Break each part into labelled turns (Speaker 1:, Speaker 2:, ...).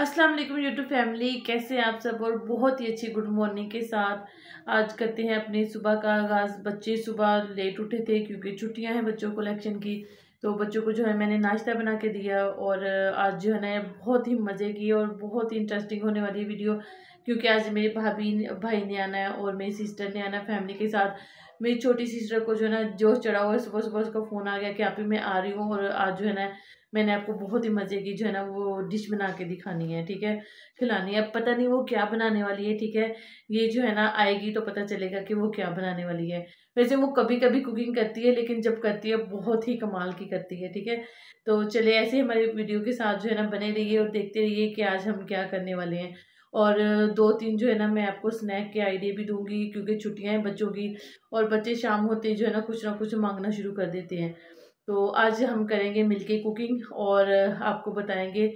Speaker 1: अस्सलाम वालेकुम YouTube family कैसे हैं आप सब और बहुत ही अच्छी गुड मॉर्निंग के साथ आज करते हैं अपने सुबह का आगाज़ बच्चे सुबह लेट उठे थे क्योंकि छुट्टियां हैं बच्चों को इलेक्शन की तो बच्चों को जो है मैंने नाश्ता बना के दिया और आज जो है ना बहुत ही मज़े की और बहुत ही इंटरेस्टिंग होने वाली वीडियो क्योंकि आज मेरे भाभी भाई ने आना है और मेरी सिस्टर ने आना फैमिली के साथ मेरी छोटी सिस्टर को जो है ना जोश चढ़ा हुआ है सुबह सुबह उसका फ़ोन आ गया कि आप ही मैं आ रही हूँ और आज जो है ना मैंने आपको बहुत ही मज़े की जो है ना वो डिश बना के दिखानी है ठीक है खिलानी है अब पता नहीं वो क्या बनाने वाली है ठीक है ये जो है ना आएगी तो पता चलेगा कि वो क्या बनाने वाली है वैसे वो कभी कभी कुकिंग करती है लेकिन जब करती है बहुत ही कमाल की करती है ठीक है तो चलिए ऐसे ही हमारी वीडियो के साथ जो है ना बने रहिए और देखते रहिए कि आज हम क्या करने वाले हैं और दो तीन जो है ना मैं आपको स्नैक के आइडिया भी दूंगी क्योंकि छुट्टियां हैं बच्चों की और बच्चे शाम होते जो है ना कुछ ना कुछ मांगना शुरू कर देते हैं तो आज हम करेंगे मिलके कुकिंग और आपको बताएंगे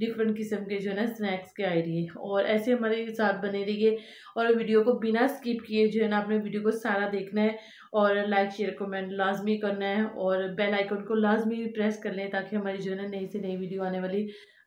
Speaker 1: डिफरेंट किस्म के जो है ना स्नैक्स के आइडिए और ऐसे हमारे साथ बने रहिए और वीडियो को बिना स्किप किए जो है ना आपने वीडियो को सारा देखना है और लाइक शेयर कमेंट लाजमी करना है और बेल आइकन को लाजमी प्रेस कर लें ताकि हमारी जो है ना नई से नई वीडियो आने वाली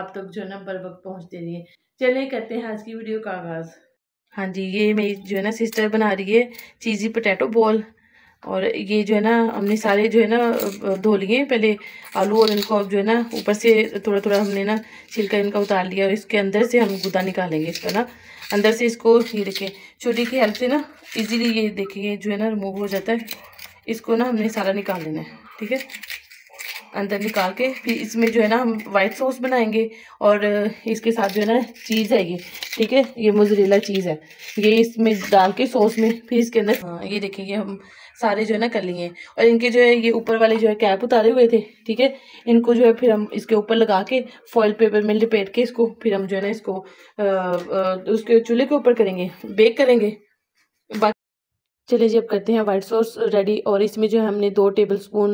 Speaker 1: आप तक जो है ना बर वक्त पहुँचते रहिए चले करते हैं आज की वीडियो का आगाज़ हाँ जी ये मेरी जो है ना सिस्टर बना रही है चीज़ी पोटैटो बॉल और ये जो है ना हमने सारे जो है ना धो लिए पहले आलू और इनको अब जो है ना ऊपर से थोड़ा थोड़ा हमने ना छिलका इनका उतार लिया और इसके अंदर से हम गुदा निकालेंगे इसका ना अंदर से इसको ये देखें छोटी की हेल्प से ना इजीली ये देखिए जो है ना रिमूव हो जाता है इसको ना हमने सारा निकाल लेना है ठीक है अंदर निकाल के फिर इसमें जो है ना हम वाइट सॉस बनाएंगे और इसके साथ जो है ना चीज़ है ये ठीक है ये मोजरेला चीज़ है ये इसमें डाल के सॉस में फिर इसके अंदर हाँ ये देखें ये हम सारे जो है ना कर लिए हैं और इनके जो है ये ऊपर वाले जो है कैप उतारे हुए थे ठीक है इनको जो है फिर हम इसके ऊपर लगा के फॉइल पेपर में लपेट के इसको फिर हम जो है ना इसको आ, आ, उसके चूल्हे के ऊपर करेंगे बेक करेंगे बाकी चलिए जी अब करते हैं वाइट सॉस रेडी और इसमें जो है हमने दो टेबल स्पून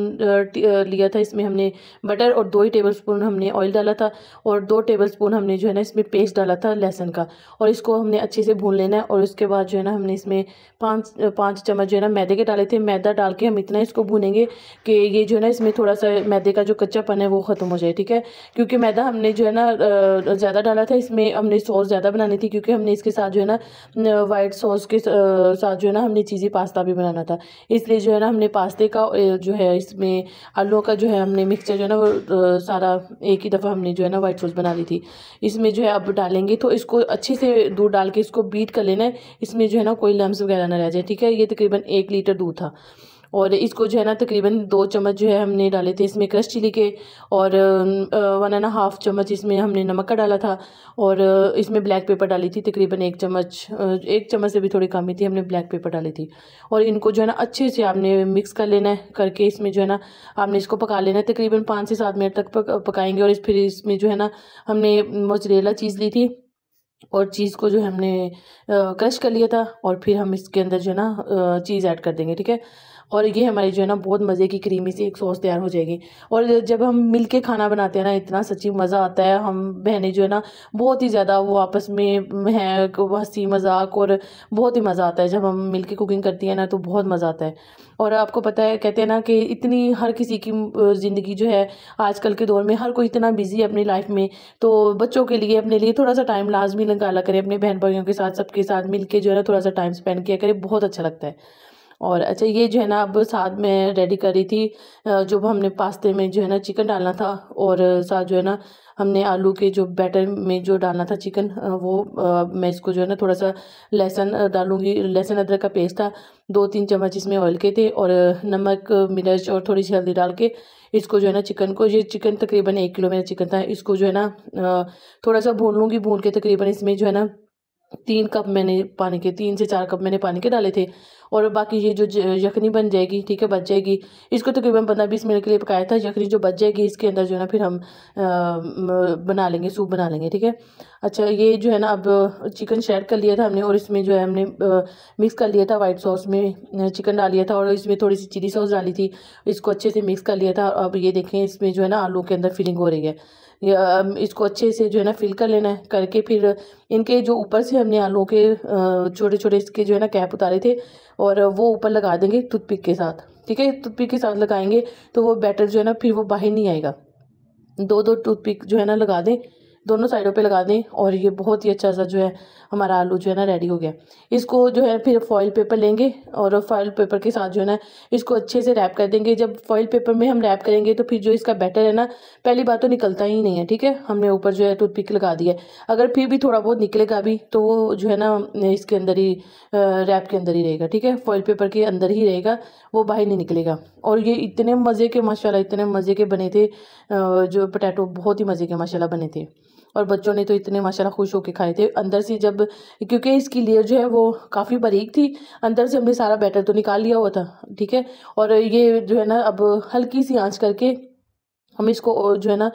Speaker 1: लिया था इसमें हमने बटर और दो ही टेबल स्पून हमने ऑयल डाला था और दो टेबल स्पून हमने जो है ना इसमें पेस्ट डाला था लहसन का और इसको हमने अच्छे से भून लेना है और उसके बाद जो है ना हमने इसमें पाँच पाँच चम्मच जो है ना मैदे के डाले थे मैदा डाल के हम इतना इसको भूनेंगे कि ये जो है ना इसमें थोड़ा सा मैदे का जो कच्चापन है वो ख़त्म हो जाए ठीक है क्योंकि मैदा हमने जो है ना ज़्यादा डाला था इसमें हमने सॉस ज़्यादा बनानी थी क्योंकि हमने इसके साथ जो है ना वाइट सॉस के साथ जो है ना हमने चीज़ें इजी पास्ता भी बनाना था इसलिए जो है ना हमने पास्ते का जो है इसमें आलू का जो है हमने मिक्सचर जो है ना वो सारा एक ही दफ़ा हमने जो है ना वाइट सॉस बना ली थी इसमें जो है अब डालेंगे तो इसको अच्छे से दूध डाल के इसको बीट कर लेना है इसमें जो है ना कोई लम्स वगैरह ना रह जाए ठीक है ये तकरीबन एक लीटर दूध था और इसको जो है ना तकरीबन दो चम्मच जो है हमने डाले थे इसमें क्रश चिली के और वन एंड हाफ़ चम्मच इसमें हमने नमक का डाला था और इसमें ब्लैक पेपर डाली थी तकरीबन एक चम्मच एक चम्मच से भी थोड़ी कम ही थी हमने ब्लैक पेपर डाली थी और इनको जो है ना अच्छे से आपने मिक्स कर लेना है करके इसमें जो है ना आपने इसको पका लेना है तकरीबन पाँच से सात मिनट तक पकाएंगे और इस फिर इसमें जो है ना हमने मोजरेला चीज़ ली थी और चीज़ को जो हमने क्रश कर लिया था और फिर हम इसके अंदर जो है ना चीज़ ऐड कर देंगे ठीक है और ये हमारी जो है ना बहुत मज़े की क्रीमी सी एक सॉस तैयार हो जाएगी और जब हम मिल के खाना बनाते हैं ना इतना सच्ची मज़ा आता है हम बहनें जो है ना बहुत ही ज़्यादा वो आपस में हैं हंसी मजाक और बहुत ही मज़ा आता है जब हम मिल के कुकिंग करती हैं ना तो बहुत मज़ा आता है और आपको पता है कहते हैं ना कि इतनी हर किसी की ज़िंदगी जो है आजकल के दौर में हर कोई इतना बिज़ी है अपनी लाइफ में तो बच्चों के लिए अपने लिए थोड़ा सा टाइम लाजमी लगा करें अपने बहन भाइयों के साथ सबके साथ मिल जो है ना थोड़ा सा टाइम स्पेंड किया करें बहुत अच्छा लगता है और अच्छा ये जो है ना अब साथ में रेडी कर रही थी जो हमने पास्ते में जो है ना चिकन डालना था और साथ जो है ना हमने आलू के जो बैटर में जो डालना था चिकन वो मैं इसको जो है ना थोड़ा सा लहसुन डालूँगी लहसुन अदरक का पेस्ट था दो तीन चम्मच इसमें ऑयल के थे और नमक मिर्च और थोड़ी सी हल्दी डाल के इसको जो है ना चिकन को ये चिकन तकरीबन एक किलो मेरा चिकन था इसको जो है ना थोड़ा सा भून लूँगी भून के तकरीबन इसमें जो है ना तीन कप मैंने पानी के तीन से चार कप मैंने पानी के डाले थे और बाकी ये जो यखनी बन जाएगी ठीक है बच जाएगी इसको तकरीबन पंद्रह बीस मिनट के लिए पकाया था यखनी जो बच जाएगी इसके अंदर जो है ना फिर हम बना लेंगे सूप बना लेंगे ठीक है अच्छा ये जो है ना अब चिकन शेड कर लिया था हमने और इसमें जो है हमने मिक्स कर लिया था वाइट सॉस में चिकन डाल लिया था और इसमें थोड़ी सी चिली सॉस डाली थी इसको अच्छे से मिक्स कर लिया था अब ये देखें इसमें जो है ना आलू के अंदर फिलिंग हो रही है इसको अच्छे से जो है ना फिल कर लेना है करके फिर इनके जो ऊपर से हमने आलू के छोटे छोटे इसके जो है ना कैप उतारे थे और वो ऊपर लगा देंगे टूथपिक के साथ ठीक है टूथपिक के साथ लगाएंगे तो वो बैटर जो है ना फिर वो बाहर नहीं आएगा दो दो टूथपिक जो है ना लगा दें दोनों साइडों पे लगा दें और ये बहुत ही अच्छा सा जो है हमारा आलू जो है ना रेडी हो गया इसको जो है फिर फॉइल पेपर लेंगे और फॉइल पेपर के साथ जो है ना इसको अच्छे से रैप कर देंगे जब फॉइल पेपर में हम रैप करेंगे तो फिर जो इसका बैटर है ना पहली बात तो निकलता ही नहीं है ठीक है हमने ऊपर जो है टूथपिक लगा दिया है अगर फिर भी थोड़ा बहुत निकलेगा भी तो वो जो है ना इसके अंदर ही रैप के अंदर ही रहेगा ठीक है फॉइल पेपर के अंदर ही रहेगा वो बाहर नहीं निकलेगा और ये इतने मज़े के माशाल्लाह इतने मज़े के बने थे जो पोटैटो बहुत ही मज़े के माशाल्लाह बने थे और बच्चों ने तो इतने माशाल्लाह खुश होकर खाए थे अंदर से जब क्योंकि इसकी लेयर जो है वो काफ़ी बारीक थी अंदर से हमने सारा बैटर तो निकाल लिया हुआ था ठीक है और ये जो है ना अब हल्की सी आँच करके हम इसको जो है ना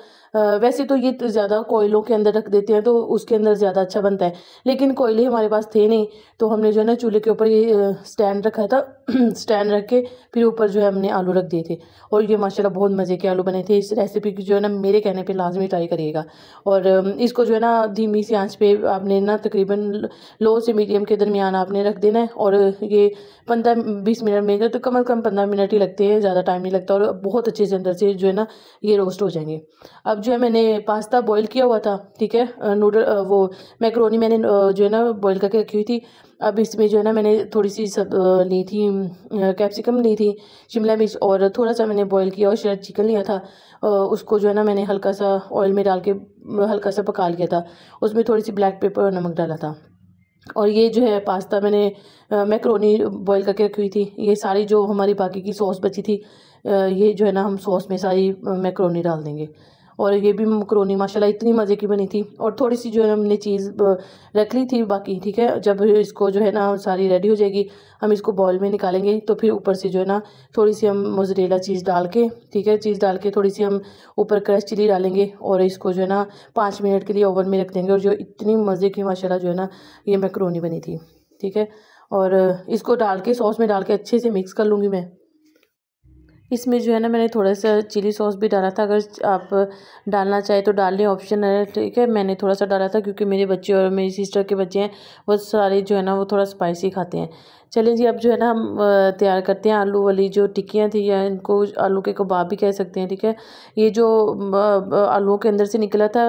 Speaker 1: वैसे तो ये ज़्यादा कोयलों के अंदर रख देते हैं तो उसके अंदर ज़्यादा अच्छा बनता है लेकिन कोयले हमारे पास थे नहीं तो हमने जो है ना चूल्हे के ऊपर ये स्टैंड रखा था स्टैंड रख के फिर ऊपर जो है हमने आलू रख दिए थे और ये माशाल्लाह बहुत मज़े के आलू बने थे इस रेसिपी की जो है ना मेरे कहने पर लाजमी ट्राई करिएगा और इसको जो है ना धीमी सी आँच पर आपने ना तकरीबन लो से मीडियम के दरमियान आपने रख देना है और ये पंद्रह बीस मिनट में तो कम अज़ कम पंद्रह मिनट ही लगते हैं ज़्यादा टाइम नहीं लगता और बहुत अच्छे से अंदर से जो है ना ये रोस्ट हो जाएंगे अब जो है मैंने पास्ता बॉईल किया हुआ था ठीक है नूडल वो मैक्रोनी मैंने जो है ना बॉईल करके रखी हुई थी अब इसमें जो है ना मैंने थोड़ी सी सब ली थी कैप्सिकम ली थी शिमला मिर्च और थोड़ा सा मैंने बॉईल किया और शायद चिकन लिया था उसको जो है ना मैंने हल्का सा ऑयल में डाल के हल्का सा पका लिया था उसमें थोड़ी सी ब्लैक पेपर और नमक डाला था और ये जो है पास्ता मैंने मैक्रोनी बॉईल करके रखी हुई थी ये सारी जो हमारी बाकी की सॉस बची थी ये जो है ना हम सॉस में सारी मैक्रोनी डाल देंगे और ये भी मकरोनी माशाल्लाह इतनी मज़े की बनी थी और थोड़ी सी जो है हमने चीज़ रख ली थी बाकी ठीक है जब इसको जो है ना सारी रेडी हो जाएगी हम इसको बॉल में निकालेंगे तो फिर ऊपर से जो है ना थोड़ी सी हम मोजरेला चीज़ डाल के ठीक है चीज़ डाल के थोड़ी सी हम ऊपर क्रश चिली डालेंगे और इसको जो है ना पाँच मिनट के लिए ओवन में रख देंगे और जो इतनी मज़े की माशाला जो है ना ये मैक्रोनी बनी थी ठीक है और इसको डाल के सॉस में डाल के अच्छे से मिक्स कर लूँगी मैं इसमें जो है ना मैंने थोड़ा सा चिली सॉस भी डाला था अगर आप डालना चाहे तो डाल लें ऑप्शन है ठीक है मैंने थोड़ा सा डाला था क्योंकि मेरे बच्चे और मेरी सिस्टर के बच्चे हैं वो सारे जो है ना वो थोड़ा स्पाइसी खाते हैं चलिए जी अब जो है ना हम तैयार करते हैं आलू वाली जो टिक्कियाँ थी या इनको आलू के कबाब भी कह सकते हैं ठीक है ये जो आलूओं के अंदर से निकला था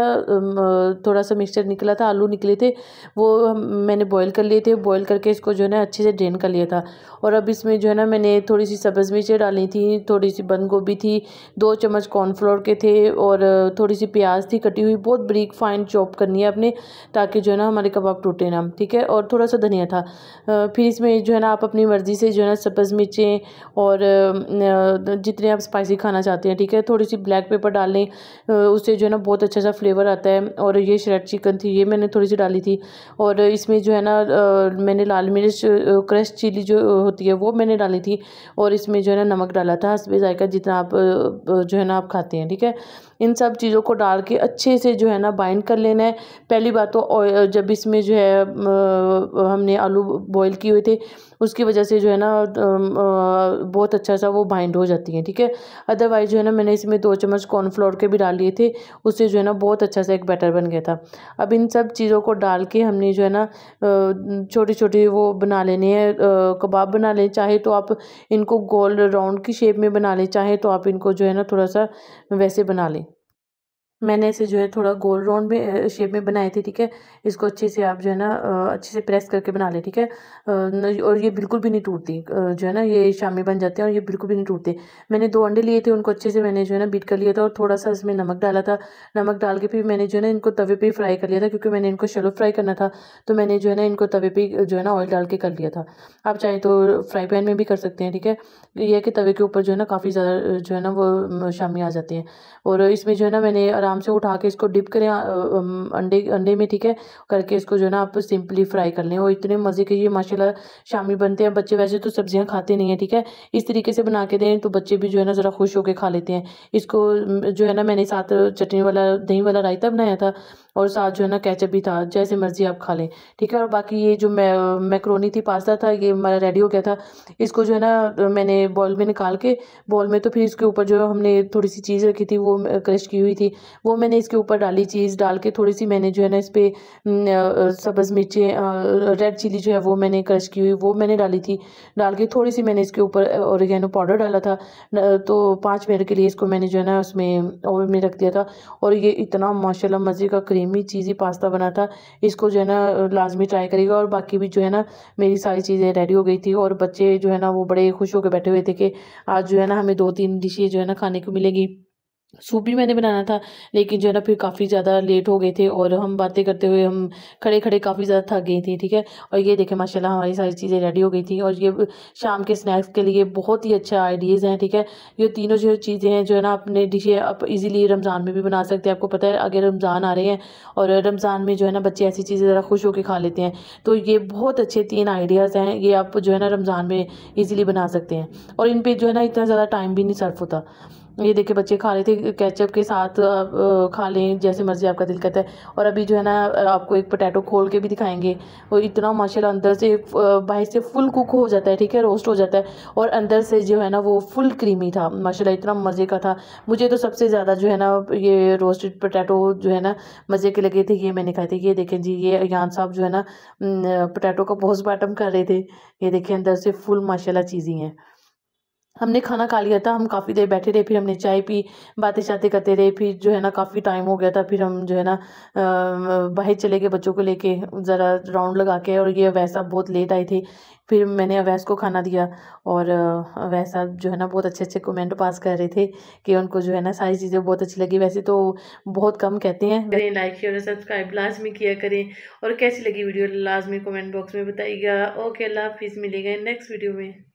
Speaker 1: थोड़ा सा मिक्सचर निकला था आलू निकले थे वो मैंने बॉईल कर लिए थे बॉईल करके इसको जो है ना अच्छे से ड्रेन कर लिया था और अब इसमें जो है ना मैंने थोड़ी सी सब्ज़ मिर्चें डाली थी थोड़ी सी बंद गोभी थी दो चम्मच कॉर्नफ्लोर के थे और थोड़ी सी प्याज थी कटी हुई बहुत ब्रीक फाइन चॉप करनी है आपने ताकि जो है ना हमारे कबाब टूटे ना ठीक है और थोड़ा सा धनिया था फिर इसमें जो जो है ना आप अपनी मर्ज़ी से जो है ना सब्ज़ मिर्चें और जितने आप स्पाइसी खाना चाहते हैं ठीक है थोड़ी सी ब्लैक पेपर डाल लें उससे जो है ना बहुत अच्छा सा फ्लेवर आता है और ये श्रेड चिकन थी ये मैंने थोड़ी सी डाली थी और इसमें जो है ना मैंने लाल मिर्च क्रश चिली जो होती है वो मैंने डाली थी और इसमें जो है ना नमक डाला था हंसबे जायका जितना आप जो है ना आप खाते हैं ठीक है इन सब चीज़ों को डाल के अच्छे से जो है ना बाइंड कर लेना है पहली बात तो जब इसमें जो है हमने आलू बॉईल किए हुए थे उसकी वजह से जो है ना बहुत अच्छा सा वो बाइंड हो जाती है ठीक है अदरवाइज़ जो है ना मैंने इसमें दो चम्मच कॉर्नफ्लोर के भी डाल लिए थे उससे जो है ना बहुत अच्छा सा एक बैटर बन गया था अब इन सब चीज़ों को डाल के हमने जो है ना छोटी छोटी वो बना लेने हैं कबाब बना लें चाहे तो आप इनको गोल राउंड की शेप में बना लें चाहे तो आप इनको जो है ना थोड़ा सा वैसे बना लें मैंने इसे जो है थोड़ा गोल राउंड में शेप में बनाए थे ठीक है इसको अच्छे से आप जो है ना अच्छे से प्रेस करके बना लें ठीक है और ये बिल्कुल भी नहीं टूटती जो है ना ये शामी बन जाते हैं और ये बिल्कुल भी नहीं टूटते मैंने दो अंडे लिए थे उनको अच्छे से मैंने जो है ना बीट कर लिया था और थोड़ा सा इसमें नमक डाला था नमक डाल के फिर मैंने जो है ना इनको तवे पर फ्राई कर लिया था क्योंकि मैंने इनको शेलो फ्राई करना था तो मैंने जो है ना इनको तवे पर जो है ना ऑयल डाल के कर लिया था आप चाहें तो फ्राई पैन में भी कर सकते हैं ठीक है यह है कि तवे के ऊपर जो है ना काफ़ी ज़्यादा जो है ना वो शामी आ जाते हैं और इसमें जो है ना मैंने आराम आराम से उठा के इसको डिप करें अंडे अंडे में ठीक है करके इसको जो है ना आप सिंपली फ्राई कर लें और इतने मज़े के ये माशाल्लाह शामिल बनते हैं बच्चे वैसे तो सब्जियां खाते नहीं हैं ठीक है इस तरीके से बना के दें तो बच्चे भी जो है ना ज़रा खुश होकर खा लेते हैं इसको जो है ना मैंने साथ चटनी वाला दही वाला रायता बनाया था और साथ जो है ना कैचअप भी था जैसे मर्ज़ी आप खा लें ठीक है और बाकी ये जो मै मैक्रोनी थी पास्ता था ये हमारा रेडी हो गया था इसको जो है ना मैंने बॉल में निकाल के बॉल में तो फिर इसके ऊपर जो हमने थोड़ी सी चीज़ रखी थी वो क्रश की हुई थी वो मैंने इसके ऊपर डाली चीज़ डाल के थोड़ी सी मैंने जो है ना इस पर सब्ज़ मिर्चें रेड चिली जो है वो मैंने क्रश की हुई वो मैंने डाली थी डाल के थोड़ी सी मैंने इसके ऊपर और पाउडर डाला था तो पाँच मिनट के लिए इसको मैंने जो है ना उसमें ओवन में रख दिया था और ये इतना माशाला मज़े का क्रीम क्रीमी चीज़ी पास्ता बना था इसको जो है ना लाजमी ट्राई करेगा और बाकी भी जो है ना मेरी सारी चीज़ें रेडी हो गई थी और बच्चे जो है ना वो बड़े खुश होकर बैठे हुए थे कि आज जो है ना हमें दो तीन डिशे जो है ना खाने को मिलेगी सूप भी मैंने बनाना था लेकिन जो है ना फिर काफ़ी ज़्यादा लेट हो गए थे और हम बातें करते हुए हम खड़े खड़े काफ़ी ज़्यादा थक गई थी ठीक है और ये देखें माशाल्लाह हमारी सारी चीज़ें रेडी हो गई थी और ये शाम के स्नैक्स के लिए बहुत ही अच्छा आइडियाज़ हैं ठीक है ये तीनों जो चीज़ें हैं जो है ना अपने डिशे आप ईज़िली रमज़ान में भी बना सकते हैं आपको पता है अगर रमज़ान आ रहे हैं और रमज़ान में जो है ना बच्चे ऐसी चीज़ें ज़रा खुश होकर खा लेते हैं तो ये बहुत अच्छे तीन आइडियाज़ हैं ये आप जो है ना रमज़ान में ईज़िली बना सकते हैं और इन पर जो है ना इतना ज़्यादा टाइम भी नहीं सर्फ होता ये देखिए बच्चे खा रहे थे केचप के साथ खा लें जैसे मर्ज़ी आपका दिल करता है और अभी जो है ना आपको एक पोटैटो खोल के भी दिखाएंगे और इतना माशाल्लाह अंदर से बाहर से फुल कुक हो जाता है ठीक है रोस्ट हो जाता है और अंदर से जो है ना वो फुल क्रीमी था माशाल्लाह इतना मज़े का था मुझे तो सबसे ज़्यादा जो है ना ये रोस्टेड पोटैटो जो है ना मज़े के लगे थे ये मैंने खाए थे ये देखें जी ये अयान साहब जो है ना पोटैटो का पोस्टमार्टम कर रहे थे ये देखें अंदर से फुल माशाला चीज़ें हैं हमने खाना खा लिया था हम काफ़ी देर बैठे रहे फिर हमने चाय पी बातें चाते करते रहे फिर जो है ना काफ़ी टाइम हो गया था फिर हम जो है ना बाहर चले गए बच्चों को लेके ज़रा राउंड लगा के और ये वैसा बहुत लेट आई थी फिर मैंने अवैस को खाना दिया और अवैस साहब जो है ना बहुत अच्छे अच्छे कमेंट पास कर रहे थे कि उनको जो है ना सारी चीज़ें बहुत अच्छी लगी वैसे तो बहुत कम कहते हैं करें लाइक और सब्सक्राइब लाजमी किया करें और कैसी लगी वीडियो लाजमी कमेंट बॉक्स में बताइएगा ओके अल्लाह हाफिज़ मिलेगा नेक्स्ट वीडियो में